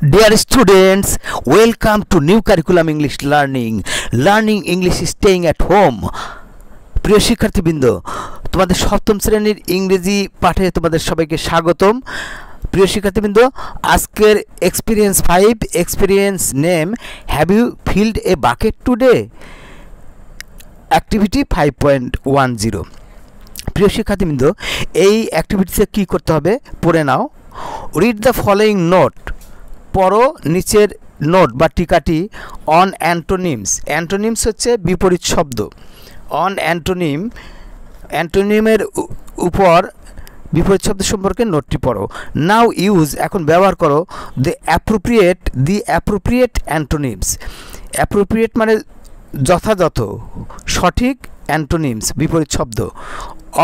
Dear students, welcome to new curriculum English learning. Learning English is staying at home. প্রিয় শিক্ষার্থীবৃন্দ তোমাদের সপ্তম শ্রেণীর ইংরেজি পাঠে তোমাদের সবাইকে স্বাগতম প্রিয় শিক্ষার্থীবৃন্দ আজকের experience five experience name have you filled a bucket today activity five point one zero প্রিয় শিক্ষার্থীবৃন্দ এই অ্যাক্টিভিটিতে কী করতে হবে পড়ে নাও রিড দ্য ফলোয়িং নোট পরও নিচের নোট বা টিকাটি অন অ্যান্টোনিমস অ্যান্টোনিমস হচ্ছে বিপরীত শব্দ অন অ্যান্টোনিম অ্যান্টোনিমের উপর বিপরীত শব্দ সম্পর্কে নোটটি পড়ো নাও ইউজ এখন ব্যবহার করো the appropriate the appropriate antonyms appropriate মানে যথাযথ সঠিক অ্যান্টোনিমস বিপরীত শব্দ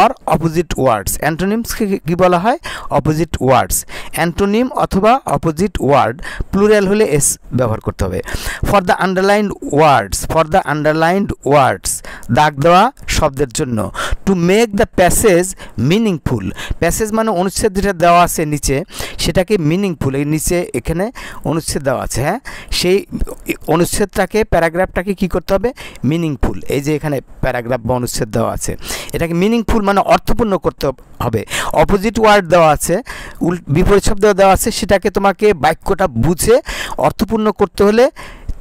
অর অপোজিট ওয়ার্ডস অ্যান্টোনিমসকে কী বলা হয় অপোজিট ওয়ার্ডস অ্যান্টোনিম অথবা অপোজিট ওয়ার্ড প্লুরাল হলে এস ব্যবহার করতে হবে for the underlined words for the underlined words দাগ দেওয়া শব্দের জন্য to make the passage meaningful passage মানে অনুচ্ছেদ যেটা দেওয়া আছে নিচে সেটাকে মিনিংফুল এই নিচে এখানে অনুচ্ছেদ দেওয়া আছে হ্যাঁ সেই অনুচ্ছেদটাকে প্যারাগ্রাফটাকে কি করতে হবে মিনিংফুল এই যে এখানে প্যারাগ্রাফ বা অনুচ্ছেদ দেওয়া আছে এটাকে মিনিংফুল মানে অর্থপূর্ণ করতে হবে অপোজিট ওয়ার্ড দেওয়া আছে উল বিপরীত শব্দ দেওয়া আছে সেটাকে তোমাকে বাক্যটা বুঝে অর্থপূর্ণ করতে হলে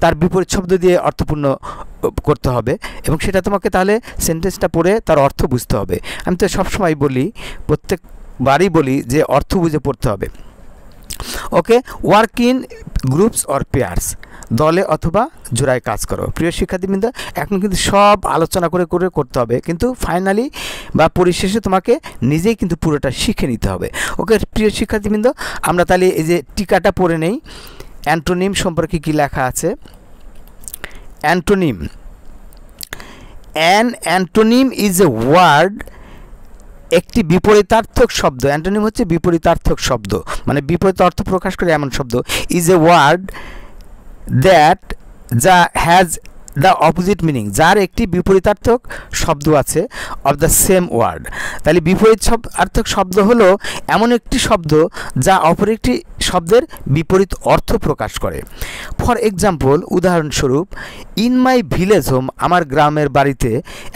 তার বিপরীত শব্দ দিয়ে অর্থপূর্ণ করতে হবে এবং সেটা তোমাকে তাহলে সেন্টেন্সটা পড়ে তার অর্থ বুঝতে হবে আমি তো সবসময় বলি প্রত্যেকবারই বলি যে অর্থ বুঝে পড়তে হবে okay work in groups or pairs দলে অথবা জোড়ায় কাজ করো প্রিয় শিক্ষার্থীবৃন্দ এখন কিন্তু সব আলোচনা করে করে করতে হবে কিন্তু ফাইনালি বা পরিশেষে তোমাকে নিজেই কিন্তু পুরোটা শিখে নিতে হবে ওকে প্রিয় শিক্ষার্থীবৃন্দ আমরা তাহলে এই যে টিকাটা পড়ে নেই অ্যান্টোনিম সম্পর্কে কী লেখা আছে antonym an antonym is a word একটি বিপরীতার্থক শব্দ অ্যান্টোনিম হচ্ছে বিপরীতার্থক শব্দ মানে বিপরীত অর্থ প্রকাশ করে এমন শব্দ ইজ এ ওয়ার্ড দ্যাট যা হ্যাজ দ্য অপোজিট মিনিং যার একটি বিপরীতার্থক শব্দ আছে অব দ্য সেম ওয়ার্ড তাহলে বিপরীত আর্থক শব্দ হলো এমন একটি শব্দ যা অপর একটি শব্দের বিপরীত অর্থ প্রকাশ করে ফর এক্সাম্পল উদাহরণস্বরূপ ইন মাই ভিলেজ হোম আমার গ্রামের বাড়িতে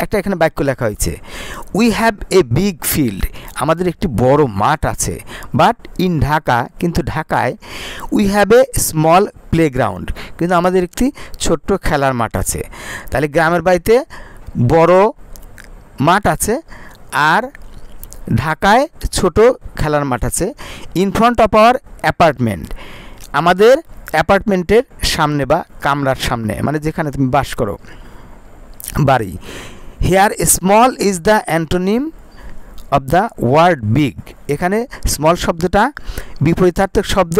একটা এখানে বাক্য লেখা হয়েছে we have a big field আমাদের একটি বড় মাঠ আছে বাট ইন ঢাকা কিন্তু ঢাকায় we have a small playground কিন্তু আমাদের একটি ছোট্ট খেলার মাঠ আছে তাহলে গ্রামের বাড়িতে বড় মাঠ আছে আর ঢাকায় ছোট খেলার মাঠ আছে in front of our apartment আমাদের অ্যাপার্টমেন্টের সামনে বা কামরার সামনে মানে যেখানে তুমি বাস করো বাড়ি here small is the antonym of the word big এখানে স্মল শব্দটা বিপরীতার্থক শব্দ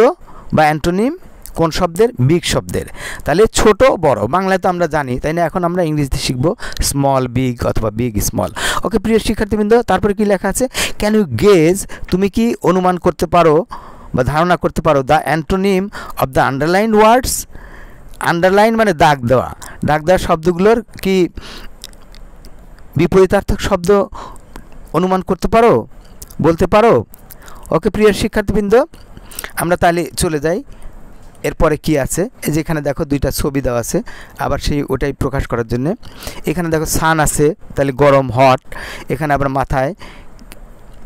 বা অ্যান্টোনিম কোন শব্দের বিগ শব্দের তাহলে ছোট বড় বাংলায় তো আমরা জানি তাই না এখন আমরা ইংরেজিতে শিখব স্মল বিগ অথবা বিগ স্মল ওকে প্রিয় শিক্ষার্থীবৃন্দ তারপরে কি লেখা আছে ক্যান ইউ গেজ তুমি কি অনুমান করতে পারো বা ধারণা করতে পারো the antonym of the underline words underline মানে দাগ দেওয়া দাগ দেওয়া শব্দগুলোর কি বিপরীতার্থক শব্দ অনুমান করতে পারো বলতে পারো ওকে প্রিয় শিক্ষার্থীবৃন্দ আমরা তাহলে চলে যাই এরপরে কি আছে যেখানে দেখো দুইটা ছবি দেওয়া আছে আবার সেই ওটাই প্রকাশ করার জন্য এখানে দেখো সান আছে তাহলে গরম হট এখানে আবার মাথায়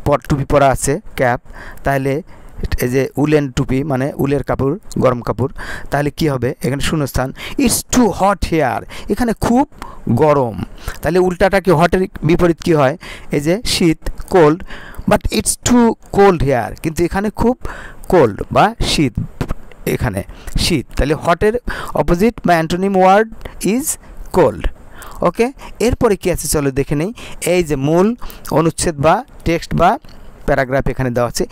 পট টুপি পরা আছে ক্যাপ তাহলে এই যে উলেন টুপি মানে উলের কাপড় গরম কাপড় তাহলে কি হবে এখানে শূন্যস্থান ইটস টু হট হেয়ার এখানে খুব গরম তাহলে উল্টাটা কি হটের বিপরীত কি হয় এই যে শীত cold but it's too cold here কিন্তু এখানে খুব কোল্ড বা শীত এখানে শীত তাহলে হটের অপোজিট বা antonym word is cold okay এরপরে কী আছে চলো দেখে নেই এই যে মূল অনুচ্ছেদ বা টেক্সট বা প্যারাগ্রাফ এখানে দেওয়া আছে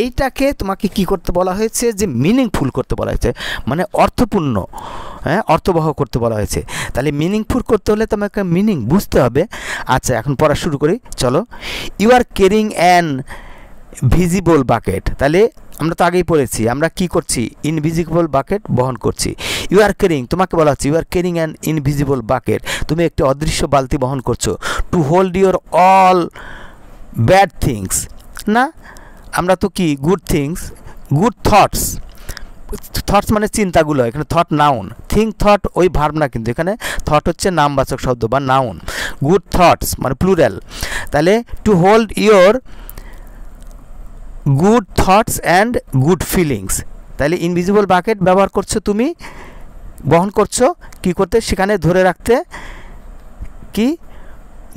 এইটাকে তোমাকে কি করতে বলা হয়েছে যে মিনিংফুল করতে বলা হয়েছে মানে অর্থপূর্ণ হ্যাঁ অর্থবহ করতে বলা হয়েছে তাহলে মিনিংফুল করতে হলে তোমাকে মিনিং বুঝতে হবে আচ্ছা এখন পড়া শুরু করি চলো you are carrying an visible bucket তাহলে আমরা তো আগেই পড়েছি আমরা কি করছি ইনভিজিবল বাকেট বহন করছি ইউ আর কেরিং তোমাকে বলা হচ্ছে you are carrying an invisible bucket তুমি একটি অদৃশ্য বালতি বহন করছো to hold your all bad things না আমরা তো কি good things good thoughts thoughts মানে চিন্তাগুলো এখানে থট নাউন থিঙ্ক থট ওই ভার্ব না কিন্তু এখানে থট হচ্ছে নামবাচক শব্দ বা নাউন গুড থটস মানে প্লুরাল তাহলে to hold your good thoughts and good feelings তাহলে ইনভিজিবল বাকেট ব্যবহার করছো তুমি বহন করছো কি করতে সেখানে ধরে রাখতে কি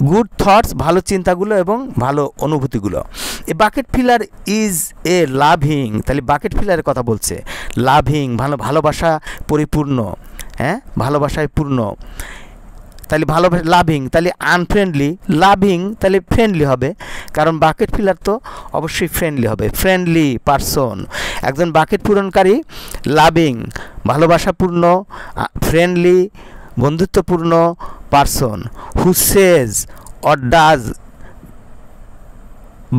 গুড থটস ভালো চিন্তাগুলো এবং ভালো অনুভূতিগুলো a bucket filler is a loving তাহলে বাকেট ফিলারের কথা বলছে লাভিং ভালো ভালোবাসা পরিপূর্ণ হ্যাঁ ভালোবাসায় পূর্ণ তাহলে ভালো লাভিং তাহলে আনফ্রেন্ডলি লাভিং তাহলে ফ্রেন্ডলি হবে কারণ বাকেট ফিলার তো অবশ্যই ফ্রেন্ডলি হবে ফ্রেন্ডলি পারসন একজন বাকেট পূরণকারী লাভিং ভালোবাসাপূর্ণ ফ্রেন্ডলি বন্ধুত্বপূর্ণ person who says or does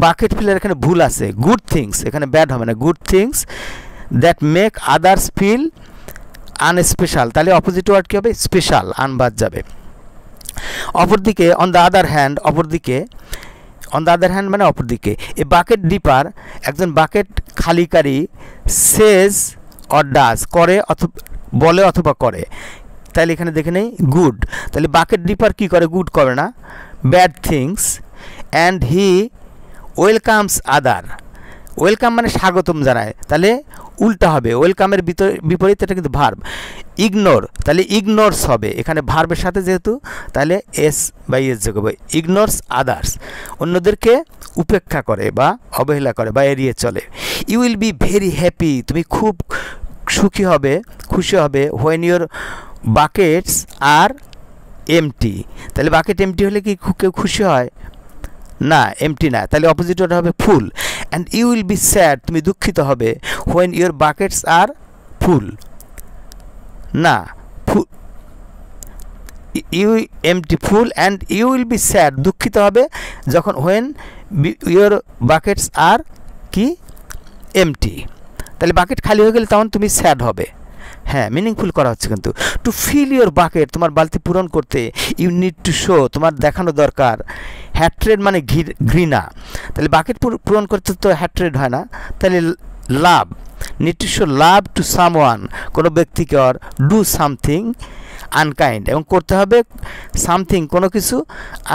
bucket ফিলের এখানে ভুল আছে গুড থিংস এখানে ব্যাড হবে না good things that make others feel unspecial তাহলে অপোজিট ওয়ার্ড কী হবে স্পেশাল আনবাদ যাবে অপরদিকে অন দ্য আদার হ্যান্ড অপরদিকে অন দ্য আদার হ্যান্ড মানে অপরদিকে এ বাকেট ডিপার একজন বাকেট খালিকারী সেজ অর ডাস করে অথবা বলে অথবা করে তাহলে এখানে দেখে নেই গুড তাহলে বাকেট ডিপার কী করে গুড করে না bad things and he welcomes other welcome মানে স্বাগতম জানায় তাহলে উল্টা হবে ওয়েলকামের বিপরীত এটা কিন্তু ভার্ব ইগনোর তাহলে ইগনোরস হবে এখানে ভার্বের সাথে যেহেতু তাহলে এস বাই এস যোগ হবে ইগনোরস আদার্স অন্যদেরকে উপেক্ষা করে বা অবহেলা করে বা এড়িয়ে চলে you will be very happy তুমি খুব সুখী হবে খুশি হবে when your buckets are empty তাহলে বাকেট এমটি হলে কি কেউ খুশি হয় না এমটি না তাহলে অপোজিট ওয়ার্ড হবে full and you will be sad তুমি দুঃখিত হবে when your buckets are full না full you empty full and you will be sad দুঃখিত হবে যখন হোয়েন ইউর বাকেটস আর কি এমটি তাহলে বাকেট খালি হয়ে গেলে তখন তুমি স্যাড হবে হ্যাঁ মিনিংফুল করা হচ্ছে কিন্তু টু ফিল ইউর বাকেট তোমার বালতি পূরণ করতে ইউ নিড টু শো তোমার দেখানো দরকার হ্যাট্রেড মানে ঘৃণা তাহলে বাকেট পূরণ করতে তো হ্যাট্রেড হয় না তাহলে love need to show love to someone কোনো ব্যক্তিকে ডু সামথিং আনকাইন্ড এবং করতে হবে সামথিং কোনো কিছু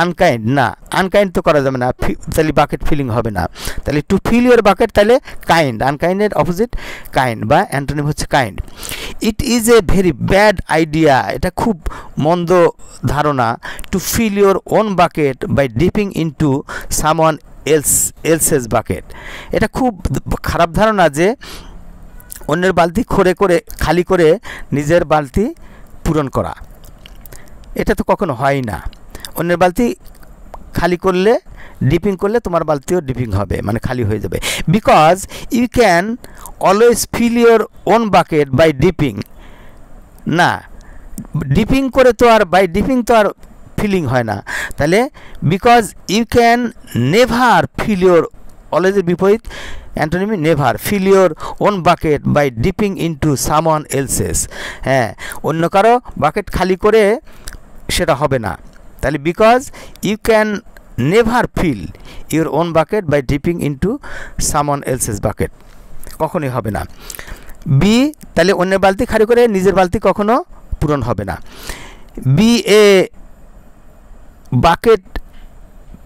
আনকাইন্ড না আনকাইন্ড তো করা যাবে না তাহলে বাকেট ফিলিং হবে না তাহলে টু ফিল ইউর বাকেট তাহলে কাইন্ড আনকাইন্ডের অপোজিট কাইন্ড বা অ্যান্টনিম হচ্ছে kind it is a very bad idea এটা খুব মন্দ ধারণা to fill your own bucket by dipping to someone else else's bucket এটা খুব খারাপ ধারণা যে অন্যের বালতি খোরে করে খালি করে নিজের বালতি পূরণ করা এটা তো কখনো হয় না অন্যের বালতি খালি করলে ডিপিং করলে তোমার বালতিও ডিপিং হবে মানে খালি হয়ে যাবে because you can always fill your own bucket by dipping না ডিপিং করে তো আর বাই ডিপিং তো আর ফিলিং হয় না তাহলে because you can never fill your অলওয়েজের বিপরীত অ্যান্টোনিমি never fill your own bucket by dipping into someone else's হ্যাঁ অন্য কারো বাকেট খালি করে সেটা হবে না তাহলে because you can never fill your own bucket by dipping into someone else's bucket কখনোই হবে না বি তাহলে অন্যের বালতি খালি করে নিজের বালতি কখনো পূরণ হবে না বি এ বাকেট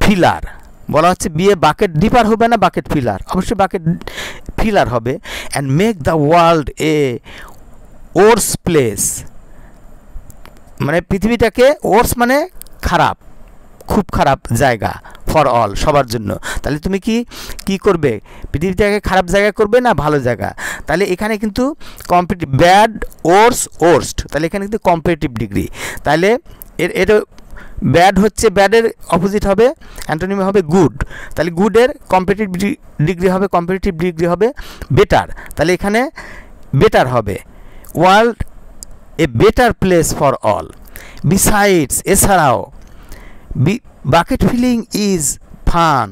ফিলার বলা হচ্ছে বিয়ে বাকেট ডিপার হবে না বাকেট ফিলার অবশ্যই বাকেট ফিলার হবে and make the world a worse place মানে পৃথিবীটাকে ওর্স মানে খারাপ খুব খারাপ জায়গা ফর অল সবার জন্য তাহলে তুমি কি কি করবে পৃথিবীটাকে খারাপ জায়গা করবে না ভালো জায়গা তাহলে এখানে কিন্তু কম্পিটিভ ব্যাড ওর্স ওর্স্ট তাহলে এখানে কিন্তু কম্পিটিভ ডিগ্রি তাহলে এর এটা ব্যাড হচ্ছে ব্যাডের অপোজিট হবে অ্যান্টোনিম হবে গুড তাহলে গুডের কম্পিটিভ ডিগ্রি হবে কম্পিটিটিভ ডিগ্রি হবে বেটার তাহলে এখানে বেটার হবে world a better place for all besides এছাড়াও বাকেট ফিলিং ইজ ফান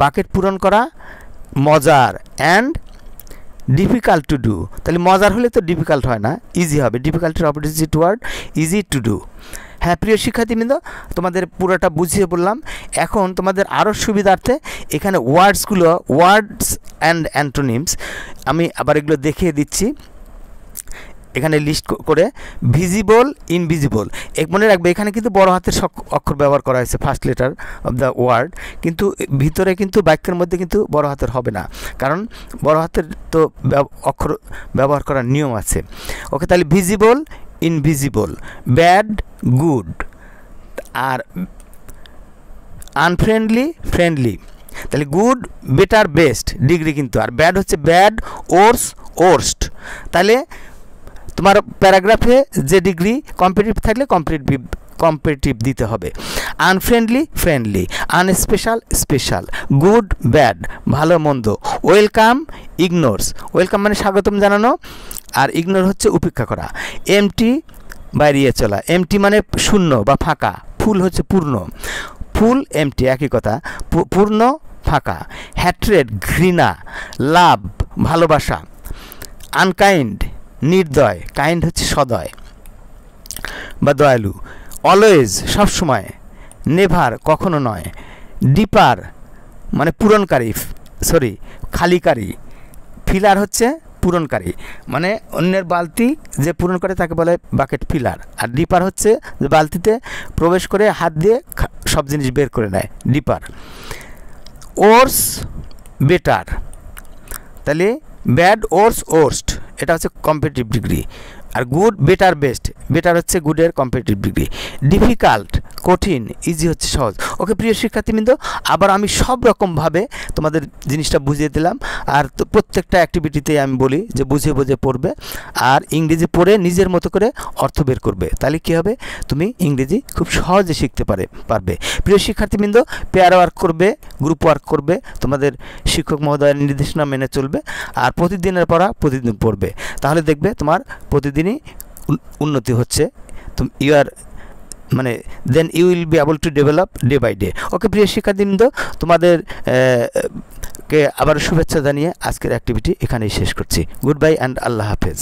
বাকেট পূরণ করা মজার অ্যান্ড ডিফিকাল্ট টু ডু তাহলে মজার হলে তো ডিফিকাল্ট হয় না ইজি হবে ডিফিকাল্টির opposite word easy to do হ্যাঁ প্রিয় শিক্ষার্থীবৃন্দ তোমাদের পুরোটা বুঝিয়ে বললাম এখন তোমাদের আরও সুবিধার্থে এখানে ওয়ার্ডসগুলো ওয়ার্ডস অ্যান্ড অ্যান্টোনিমস আমি আবার এগুলো দেখিয়ে দিচ্ছি এখানে লিস্ট করে ভিজিবল ইনভিজিবল এক মনে রাখবে এখানে কিন্তু বড় হাতের অক্ষর ব্যবহার করা হয়েছে first letter of the word কিন্তু ভিতরে কিন্তু বাক্যের মধ্যে কিন্তু বড় হাতের হবে না কারণ বড় হাতের তো অক্ষর ব্যবহার করার নিয়ম আছে ওকে তাহলে ভিজিবল ইনভিজিবল ব্যাড গুড আর আনফ্রেন্ডলি ফ্রেন্ডলি তাহলে গুড বেটার বেস্ট ডিগ্রি কিন্তু আর ব্যাড হচ্ছে ব্যাড ওর্স ওর্স্ট তাহলে তোমার প্যারাগ্রাফে যে ডিগ্রি কম্পিটিভ থাকলে কম্পিটিভ কম্পিটিভ দিতে হবে unfriendly friendly unspecial special good bad ভালো মন্দ ওয়েলকাম ইগনোরস ওয়েলকাম মানে স্বাগতম জানানো আর ইগনোর হচ্ছে উপেক্ষা করা এমটি বাইরিয়ে চলা এমটি মানে শূন্য বা ফাঁকা ফুল হচ্ছে পূর্ণ ফুল এমটি একই কথা পূর্ণ ফাঁকা হ্যাট্রেড ঘৃণা লাভ ভালোবাসা আনকাইন্ড নির্দয় কাইন্ড হচ্ছে সদয় বা দয়ালু অলওয়েজ সবসময় নেভার কখনো নয় ডিপার মানে পূরণকারী সরি খালিকারী ফিলার হচ্ছে পূরণকারী মানে অন্যের বালতি যে পূরণ করে তাকে বলে বাকেট ফিলার আর ডিপার হচ্ছে যে বালতিতে প্রবেশ করে হাত দিয়ে সব জিনিস বের করে নেয় ডিপার ওর্স বেটার তাহলে ব্যাড ওর্স ওর্স্ট এটা হচ্ছে কম্পিটিভ ডিগ্রি আর গুড বেটার বেস্ট বেটার হচ্ছে গুডের কম্পিটিভ ডিগ্রি ডিফিকাল্ট কঠিন ইজি হচ্ছে সহজ ওকে প্রিয় শিক্ষার্থীবৃন্দ আবার আমি সব রকমভাবে তোমাদের জিনিসটা বুঝিয়ে দিলাম আর প্রত্যেকটা অ্যাক্টিভিটিতেই আমি বলি যে বুঝে বুঝে পড়বে আর ইংরেজি পড়ে নিজের মতো করে অর্থ বের করবে তাহলে কী হবে তুমি ইংরেজি খুব সহজে শিখতে পারে পারবে প্রিয় শিক্ষার্থীবৃন্দ পেয়ার ওয়ার্ক করবে গ্রুপ ওয়ার্ক করবে তোমাদের শিক্ষক মহোদয়ের নির্দেশনা মেনে চলবে আর প্রতিদিনের পড়া প্রতিদিন পড়বে তাহলে দেখবে তোমার প্রতিদিনই উন্নতি হচ্ছে তুমি ইউ আর মানে then you will be able to develop day by day okay প্রিয় শিক্ষার্থীবৃন্দ তোমাদের কে আবার শুভেচ্ছা জানিয়ে আজকের অ্যাক্টিভিটি এখানেই শেষ করছি গুড বাই অ্যান্ড আল্লাহ হাফেজ